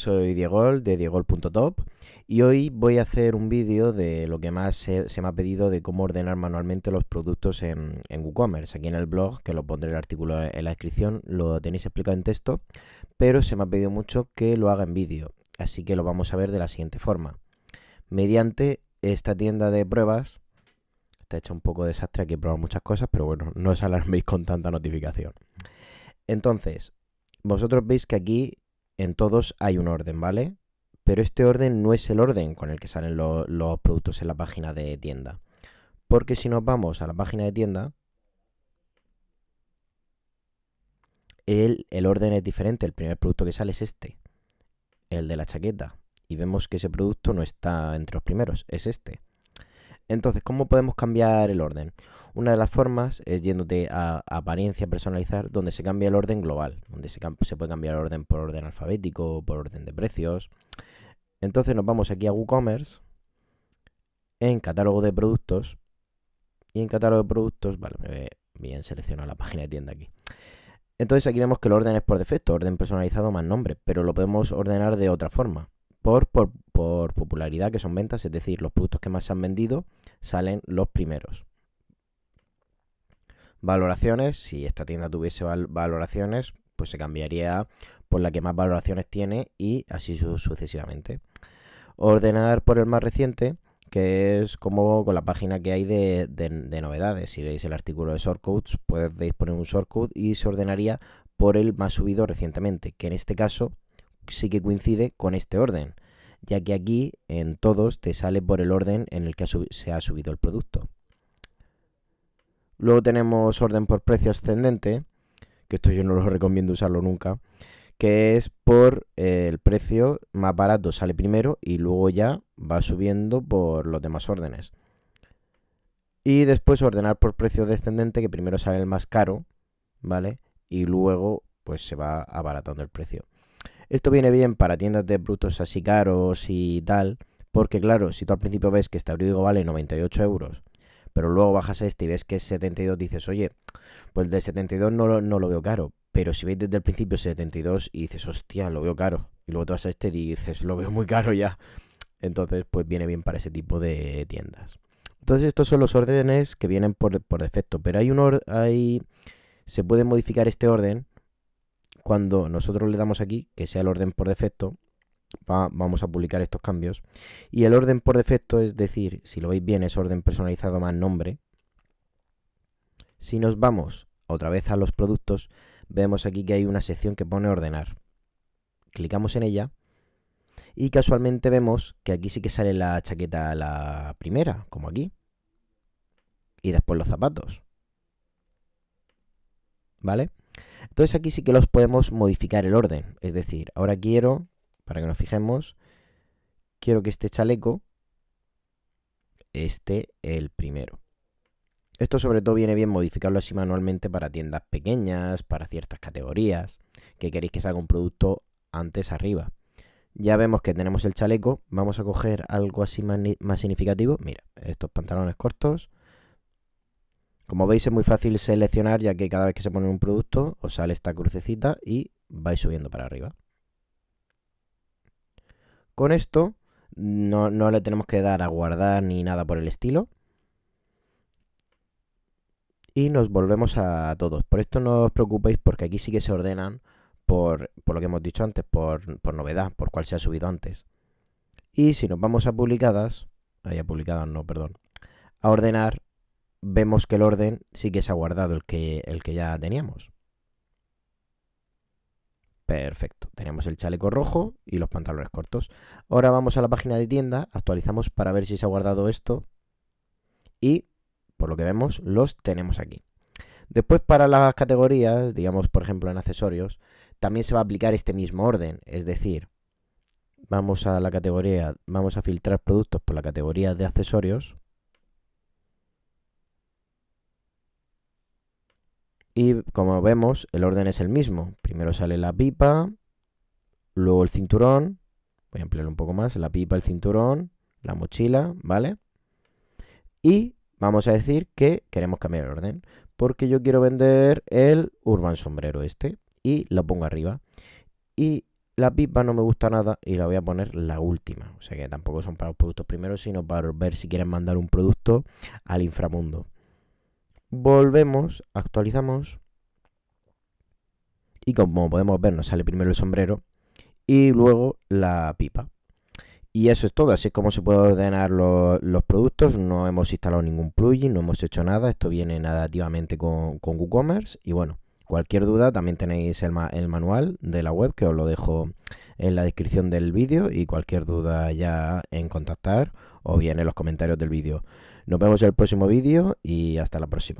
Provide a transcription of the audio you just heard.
soy Diegol de diegol.top y hoy voy a hacer un vídeo de lo que más se, me ha pedido de cómo ordenar manualmente los productos en, WooCommerce. Aquí en el blog, que lo pondré el artículo en la descripción, lo tenéis explicado en texto, pero se me ha pedido mucho que lo haga en vídeo, así que lo vamos a ver de la siguiente forma. Mediante esta tienda de pruebas, está hecho un poco desastre, aquí he probado muchas cosas, pero bueno, no os alarméis con tanta notificación. Entonces, vosotros veis que aquí en todos hay un orden, ¿vale? Pero este orden no es el orden con el que salen los productos en la página de tienda. Porque si nos vamos a la página de tienda, el, el orden es diferente. El primer producto que sale es este, el de la chaqueta. Y vemos que ese producto no está entre los primeros, es este. Entonces, ¿cómo podemos cambiar el orden? Una de las formas es yéndote a apariencia personalizar, donde se cambia el orden global, donde se, puede cambiar el orden por orden alfabético, por orden de precios. Entonces nos vamos aquí a WooCommerce, en catálogo de productos, y en catálogo de productos, vale, me ve bien selecciono la página de tienda aquí. Entonces aquí vemos que el orden es por defecto, orden personalizado más nombre, pero lo podemos ordenar de otra forma por, popularidad, que son ventas, es decir, los productos que más se han vendido salen los primeros. Valoraciones, si esta tienda tuviese valoraciones, pues se cambiaría por la que más valoraciones tiene y así sucesivamente. Ordenar por el más reciente, que es como con la página que hay de, de novedades. Si veis el artículo de shortcodes, podéis poner un shortcode y se ordenaría por el más subido recientemente, que en este caso sí que coincide con este orden, ya que aquí en todos te sale por el orden en el que se ha subido el producto. Luego tenemos orden por precio ascendente, que esto yo no lo recomiendo usarlo nunca, que es por eh, el precio más barato sale primero y luego ya va subiendo por los demás órdenes. Y después ordenar por precio descendente, que primero sale el más caro, ¿vale? Y luego pues se va abaratando el precio. Esto viene bien para tiendas de brutos así caros y tal, porque claro, si tú al principio ves que este abrigo vale 98 euros, pero luego bajas a este y ves que es 72, dices, oye, pues de 72 no, lo veo caro, pero si veis desde el principio 72 y dices, hostia, lo veo caro, y luego te vas a este y dices, lo veo muy caro ya. Entonces, pues viene bien para ese tipo de tiendas. Entonces, estos son los órdenes que vienen por, por defecto, pero hay un orden, hay... se puede modificar este orden cuando nosotros le damos aquí, que sea el orden por defecto, vamos a publicar estos cambios. Y el orden por defecto, es decir, si lo veis bien, es orden personalizado más nombre. Si nos vamos otra vez a los productos, vemos aquí que hay una sección que pone ordenar. Clicamos en ella y casualmente vemos que aquí sí que sale la chaqueta la primera, como aquí. Y después los zapatos. ¿Vale? Entonces aquí sí que los podemos modificar el orden. Es decir, ahora quiero, para que nos fijemos, quiero que este chaleco esté el primero. Esto sobre todo viene bien modificarlo así manualmente para tiendas pequeñas, para ciertas categorías, que queréis que salga un producto antes arriba. Ya vemos que tenemos el chaleco, vamos a coger algo así más, más significativo. Mira, estos pantalones cortos, como veis es muy fácil seleccionar ya que cada vez que se pone un producto os sale esta crucecita y vais subiendo para arriba. Con esto no, le tenemos que dar a guardar ni nada por el estilo. Y nos volvemos a todos. Por esto no os preocupéis porque aquí sí que se ordenan por, lo que hemos dicho antes, por, por novedad, por cuál se ha subido antes. Y si nos vamos a publicadas, ahí publicadas no, perdón, a ordenar vemos que el orden sí que se ha guardado el que, el que ya teníamos. Perfecto, tenemos el chaleco rojo y los pantalones cortos. Ahora vamos a la página de tienda, actualizamos para ver si se ha guardado esto y por lo que vemos los tenemos aquí. Después para las categorías, digamos por ejemplo en accesorios, también se va a aplicar este mismo orden, es decir, vamos a la categoría, vamos a filtrar productos por la categoría de accesorios Y como vemos, el orden es el mismo. Primero sale la pipa, luego el cinturón. Voy a ampliar un poco más. La pipa, el cinturón, la mochila, ¿vale? Y vamos a decir que queremos cambiar el orden. Porque yo quiero vender el Urban Sombrero este. Y lo pongo arriba. Y la pipa no me gusta nada y la voy a poner la última. O sea que tampoco son para los productos primeros, sino para ver si quieren mandar un producto al inframundo. Volvemos, actualizamos. Y como podemos ver, nos sale primero el sombrero y luego la pipa. Y eso es todo, así es como se puede ordenar los, productos. No hemos instalado ningún plugin, no hemos hecho nada. Esto viene nativamente con, WooCommerce. Y bueno, cualquier duda también tenéis el manual de la web que os lo dejo en la descripción del vídeo. Y cualquier duda ya en contactar o bien en los comentarios del vídeo. Nos vemos en el próximo vídeo y hasta la próxima.